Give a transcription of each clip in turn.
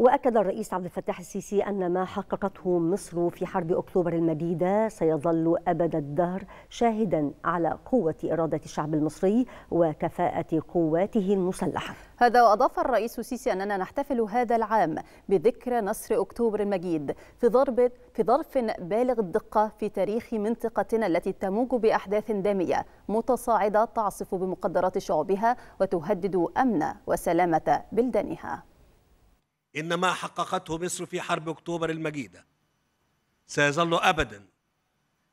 وأكد الرئيس عبد الفتاح السيسي أن ما حققته مصر في حرب أكتوبر المجيده سيظل أبد الدهر شاهدا على قوة إرادة الشعب المصري وكفاءة قواته المسلحة هذا وأضاف الرئيس السيسي أننا نحتفل هذا العام بذكرى نصر أكتوبر المجيد في ضرب في ظرف بالغ الدقة في تاريخ منطقتنا التي تموج بأحداث دامية متصاعدة تعصف بمقدرات شعوبها وتهدد أمن وسلامة بلدانها إن ما حققته مصر في حرب أكتوبر المجيدة سيظل أبدا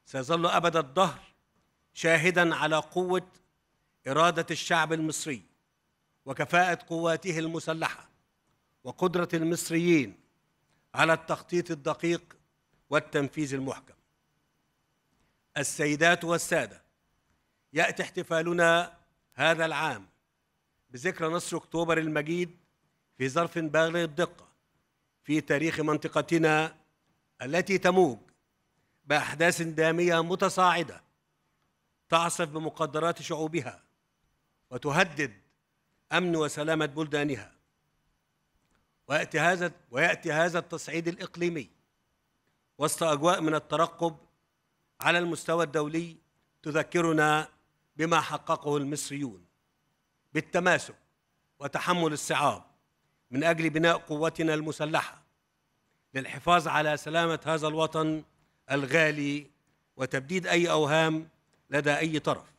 سيظل أبد الدهر شاهدا على قوة إرادة الشعب المصري وكفاءة قواته المسلحة وقدرة المصريين على التخطيط الدقيق والتنفيذ المحكم السيدات والسادة يأتي احتفالنا هذا العام بذكرى نصر أكتوبر المجيد في ظرف بالغ الدقة في تاريخ منطقتنا التي تموج بأحداث دامية متصاعدة تعصف بمقدرات شعوبها وتهدد أمن وسلامة بلدانها ويأتي هذا ويأتي هذا التصعيد الإقليمي وسط أجواء من الترقب على المستوى الدولي تذكرنا بما حققه المصريون بالتماسك وتحمل الصعاب من اجل بناء قوتنا المسلحه للحفاظ على سلامه هذا الوطن الغالي وتبديد اي اوهام لدى اي طرف